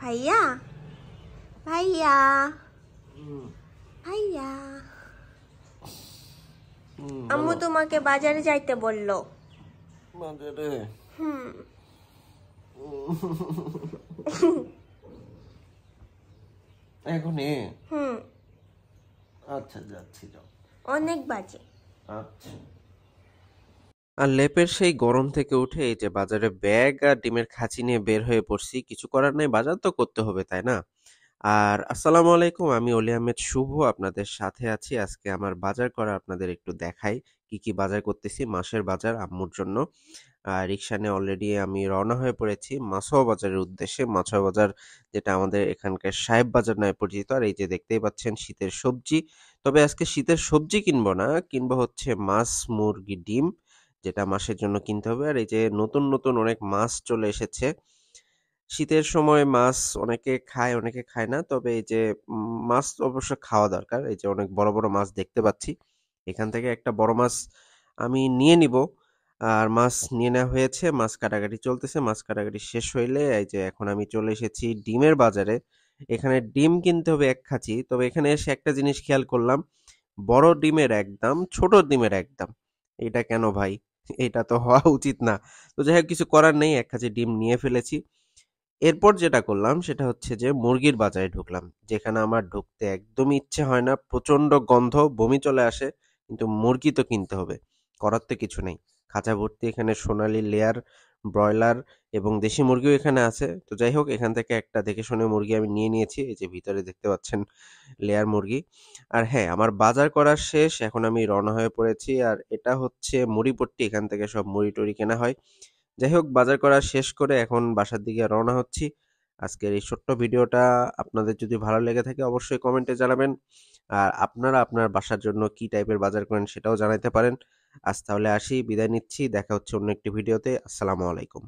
ভাইয়া ভাইয়া ভাইয়া আম্মু তোমাকে বাজারে যাইতে বলল বাজারে হুম এখনই হুম আচ্ছা যাচ্ছি অনেক বাজে আচ্ছা আর লেপের সেই গরম থেকে উঠে এই যে বাজারে ব্যাগ আর ডিমের খাঁচি নিয়ে বের হয়ে পড়ছি কিছু করার নাই বাজার তো করতে হবে তাই না আর আসসালামু আলাইকুম আমি অলি আহমেদ শুভ আপনাদের সাথে আছি আজকে আমার বাজার করা আপনাদের একটু দেখাই কি কি বাজার করতেছি মাসের বাজার আম্মুর জন্য রিক্সা নিয়ে অলরেডি আমি রওনা হয়ে পড়েছি মাছও বাজারের উদ্দেশ্যে মাছ বাজার যেটা আমাদের এখানকার সাহেব বাজার নামে পরিচিত আর এই যে দেখতেই পাচ্ছেন শীতের সবজি তবে আজকে শীতের সবজি কিনবো না কিনবো হচ্ছে মাছ মুরগি ডিম যেটা মাসের জন্য কিনতে হবে আর এই যে নতুন নতুন অনেক মাছ চলে এসেছে শীতের সময় মাছ অনেকে খায় অনেকে খায় না তবে এই যে মাছ অবশ্য খাওয়া দরকার এই যে অনেক বড় বড় মাছ দেখতে পাচ্ছি এখান থেকে একটা বড় মাছ আমি নিয়ে নিব আর মাছ নিয়ে নেওয়া হয়েছে মাছ কাটাকাটি চলতেছে মাছ কাটাকাটি শেষ হইলে এই যে এখন আমি চলে এসেছি ডিমের বাজারে এখানে ডিম কিনতে হবে এক খাঁচি তবে এখানে এসে একটা জিনিস খেয়াল করলাম বড় ডিমের একদম ছোট ডিমের একদম এটা কেন ভাই এটা তো হওয়া উচিত না তো যাই হোক কিছু করার নেই এক কাছে ডিম নিয়ে ফেলেছি এরপর যেটা করলাম সেটা হচ্ছে যে মুরগির বাজারে ঢুকলাম যেখানে আমার ঢুকতে একদমই ইচ্ছে হয় না প্রচণ্ড গন্ধ বমি চলে আসে কিন্তু মুরগি তো কিনতে হবে করার তো কিছু নেই খাঁচা ভর্তি এখানে সোনালি লেয়ার ব্রয়লার এবং দেশি মুরগিও এখানে আছে তো যাই হোক এখান থেকে একটা দেখে শুনে মুরগি আমি নিয়ে নিয়েছি এই যে ভিতরে দেখতে পাচ্ছেন লেয়ার মুরগি আর হ্যাঁ আমার বাজার করা শেষ এখন আমি রওনা হয়ে পড়েছি আর এটা হচ্ছে মুড়িপট্টি এখান থেকে সব মুড়ি টুড়ি কেনা হয় যাই হোক বাজার করা শেষ করে এখন বাসার দিকে রওনা হচ্ছি আজকের এই ছোট্ট ভিডিওটা আপনাদের যদি ভালো লেগে থাকে অবশ্যই কমেন্টে জানাবেন আর আপনারা আপনার বাসার জন্য কি টাইপের বাজার করেন সেটাও জানাতে পারেন আজ তাহলে আসি বিদায় নিচ্ছি দেখা হচ্ছে অন্য একটি ভিডিওতে আসসালামু আলাইকুম